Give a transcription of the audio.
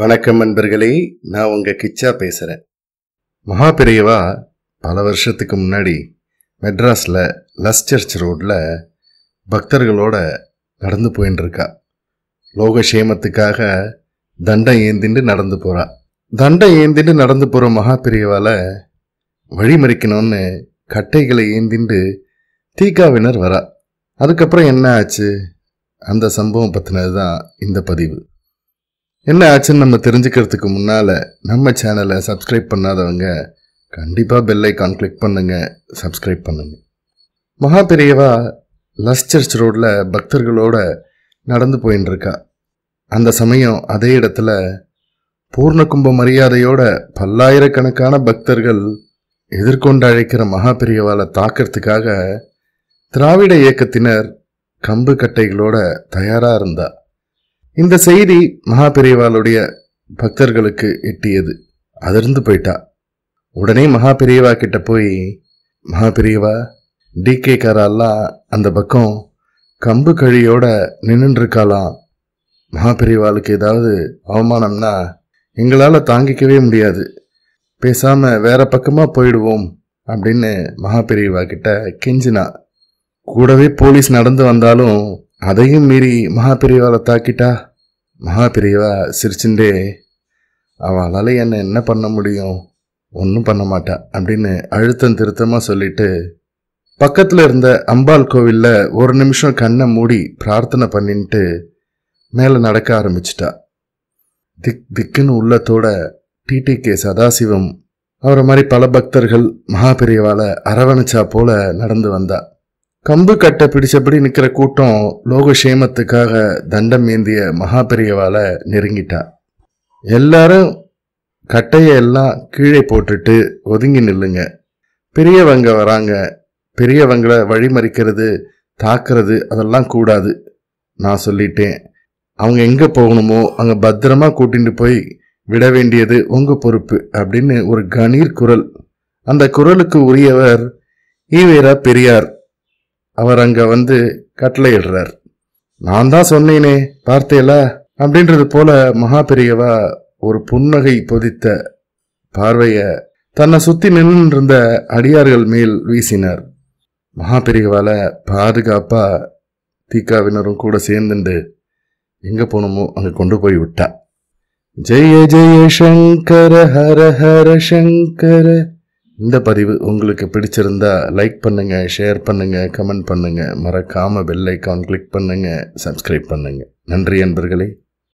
வணக்கம் நண்பர்களே நான் உங்கள் கிச்சா பேசுகிறேன் மகாபிரியவா பல வருஷத்துக்கு முன்னாடி மெட்ராஸில் லஸ் சர்ச் ரோட்டில் பக்தர்களோட நடந்து போயின்னு லோகக்ஷேமத்துக்காக தண்டம் ஏந்திண்டு நடந்து போகிறா தண்டம் ஏந்திண்டு நடந்து போகிற மகாபிரியவால் வழிமறிக்கணும்னு கட்டைகளை ஏந்திண்டு தீக்காவினர் வரா அதுக்கப்புறம் என்ன ஆச்சு அந்த சம்பவம் பற்றினது தான் இந்த பதிவு என்ன ஆச்சுன்னு நம்ம தெரிஞ்சுக்கிறதுக்கு முன்னால் நம்ம சேனலை சப்ஸ்கிரைப் பண்ணாதவங்க கண்டிப்பாக பெல் ஐக்கான் கிளிக் பண்ணுங்கள் சப்ஸ்கிரைப் பண்ணுங்கள் மகா பெரியவா லஸ் சர்ச் ரோடில் பக்தர்களோட நடந்து போயின்னு இருக்கா அந்த சமயம் அதே இடத்துல பூர்ண கும்ப மரியாதையோட பல்லாயிரக்கணக்கான பக்தர்கள் எதிர்கொண்டு அழைக்கிற மகா பெரியவாலை தாக்கிறதுக்காக திராவிட இயக்கத்தினர் கம்பு கட்டைகளோட தயாராக இருந்தாள் இந்த செய்தி மகாபெரியவாளுடைய பக்தர்களுக்கு எட்டியது அதிர்ந்து போயிட்டா உடனே மகாபெரியவா கிட்ட போய் மகாபெரியவா டிகே காரெல்லாம் அந்த பக்கம் கம்பு கழியோட நின்றுருக்காளாம் மகாபெரியவாளுக்கு ஏதாவது அவமானம்னா எங்களால் தாங்கிக்கவே முடியாது பேசாமல் வேற பக்கமாக போயிடுவோம் அப்படின்னு மகாபெரியவா கிட்ட கெஞ்சினா கூடவே போலீஸ் நடந்து வந்தாலும் அதையும் மீறி மகாபிரிவாவை தாக்கிட்டா மகாபிரிவா சிரிச்சுண்டே அவளால் என்னை என்ன பண்ண முடியும் ஒன்றும் பண்ண மாட்டா அப்படின்னு அழுத்தம் திருத்தமாக சொல்லிட்டு பக்கத்தில் இருந்த அம்பாள் கோவிலில் ஒரு நிமிஷம் கண்ணை மூடி பிரார்த்தனை பண்ணிட்டு மேலே நடக்க ஆரம்பிச்சிட்டா திக் திக்குன்னு உள்ளத்தோட டிடி கே சதாசிவம் அவரை மாதிரி பல பக்தர்கள் மகாபிரியவால அரவணைச்சா போல நடந்து வந்தாள் கம்பு கட்டை பிடிச்சபடி நிற்கிற கூட்டம் லோகக்ஷேமத்துக்காக தண்டம் ஏந்திய மகா பெரியவால நெருங்கிட்டா எல்லாரும் கட்டையெல்லாம் கீழே போட்டுட்டு ஒதுங்கி நில்லுங்க பெரியவங்க வராங்க பெரியவங்களை வழிமறிக்கிறது தாக்குறது அதெல்லாம் கூடாது நான் சொல்லிட்டேன் அவங்க எங்கே போகணுமோ அங்கே பத்திரமா கூட்டிகிட்டு போய் விட வேண்டியது உங்கள் பொறுப்பு அப்படின்னு ஒரு கணீர் குரல் அந்த குரலுக்கு உரியவர் ஈவேரா பெரியார் அவர் அங்கே வந்து கட்டளையிடுறார் நான் தான் சொன்னேனே பார்த்தேல அப்படின்றது போல மகா பெரியவா ஒரு புன்னகை பொதித்த பார்வைய தன்னை சுத்தி நின்றிருந்த அடியார்கள் மேல் வீசினார் மகா பெரியவால பாதுகாப்பா தீக்காவினரும் கூட சேர்ந்துண்டு எங்க போனமோ அங்க கொண்டு போய் விட்டா ஜெய ஜெய சங்கர ஹர ஹர சங்கர இந்த பதிவு உங்களுக்கு பிடிச்சிருந்தா லைக் பண்ணுங்கள் ஷேர் பண்ணுங்கள் கமெண்ட் பண்ணுங்கள் மறக்காமல் பெல் ஐக்கான் கிளிக் பண்ணுங்கள் சப்ஸ்கிரைப் பண்ணுங்கள் நன்றி அன்பர்களே